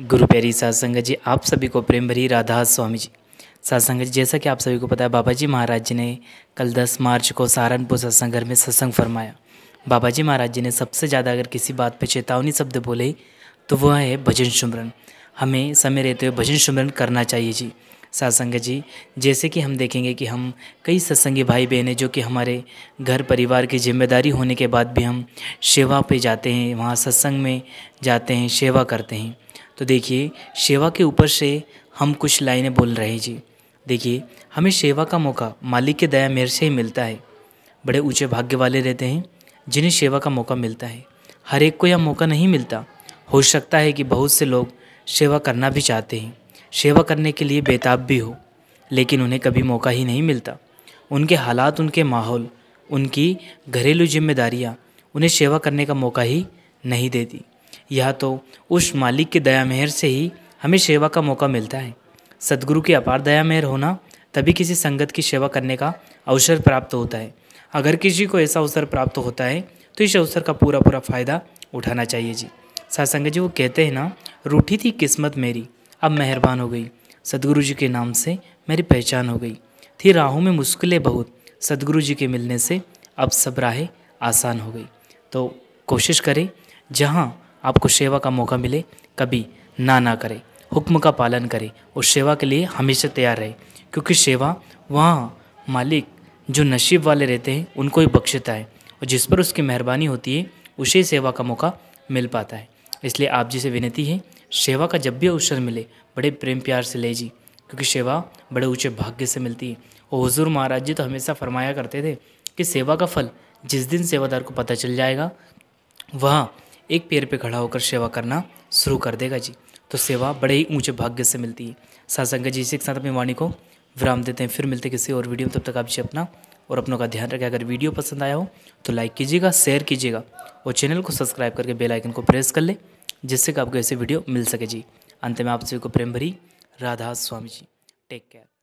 गुरु प्यारी सासंग जी आप सभी को प्रेम भरी राधा स्वामी जी सत्संग जी जैसा कि आप सभी को पता है बाबा जी महाराज जी ने कल 10 मार्च को सहारनपुर सत्संग घर में सत्संग फरमाया बाबा जी महाराज जी ने सबसे ज़्यादा अगर किसी बात पर चेतावनी शब्द बोले तो वह है भजन सुमरन हमें समय रहते हुए भजन सुमरन करना चाहिए जी सत्संग जी जैसे कि हम देखेंगे कि हम कई सत्संगी भाई बहन हैं जो कि हमारे घर परिवार की जिम्मेदारी होने के बाद भी हम सेवा पे जाते हैं वहाँ सत्संग में जाते हैं सेवा करते हैं तो देखिए सेवा के ऊपर से हम कुछ लाइनें बोल रहे जी देखिए हमें सेवा का मौका मालिक के दया मेर से ही मिलता है बड़े ऊंचे भाग्य वाले रहते हैं जिन्हें सेवा का मौका मिलता है हर एक को यह मौका नहीं मिलता हो सकता है कि बहुत से लोग सेवा करना भी चाहते हैं सेवा करने के लिए बेताब भी हो लेकिन उन्हें कभी मौका ही नहीं मिलता उनके हालात उनके माहौल उनकी घरेलू जिम्मेदारियाँ उन्हें सेवा करने का मौका ही नहीं देती यह तो उस मालिक की दया मेहर से ही हमें सेवा का मौका मिलता है सदगुरु की अपार दया मेहर होना तभी किसी संगत की सेवा करने का अवसर प्राप्त होता है अगर किसी को ऐसा अवसर प्राप्त होता है तो इस अवसर का पूरा पूरा फ़ायदा उठाना चाहिए जी सत्संग जी वो कहते हैं ना रूठी थी किस्मत मेरी अब मेहरबान हो गई सदगुरु जी के नाम से मेरी पहचान हो गई थी राहों में मुश्किलें बहुत सदगुरु जी के मिलने से अब सब राहें आसान हो गई तो कोशिश करें जहाँ आपको सेवा का मौका मिले कभी ना ना करें हुक्म का पालन करें और सेवा के लिए हमेशा तैयार रहे क्योंकि सेवा वहाँ मालिक जो नसीब वाले रहते हैं उनको ही बख्शता है और जिस पर उसकी मेहरबानी होती है उसे सेवा का मौका मिल पाता है इसलिए आप जी से विनती है सेवा का जब भी अवसर मिले बड़े प्रेम प्यार से ले जी क्योंकि सेवा बड़े ऊँचे भाग्य से मिलती है और हजूर महाराज जी तो हमेशा फरमाया करते थे कि सेवा का फल जिस दिन सेवादार को पता चल जाएगा वह एक पैर पे खड़ा होकर सेवा करना शुरू कर देगा जी तो सेवा बड़े ही ऊंचे भाग्य से मिलती है सासंग जी इसी के साथ अपनी वाणी को विराम देते हैं फिर मिलते किसी और वीडियो में तब तक आप जी अपना और अपनों का ध्यान रखें अगर वीडियो पसंद आया हो तो लाइक कीजिएगा शेयर कीजिएगा और चैनल को सब्सक्राइब करके बेल आइकन को प्रेस कर लें जिससे कि आपको ऐसे वीडियो मिल सके जी अंत में आप सभी को प्रेम भरी राधा स्वामी जी टेक केयर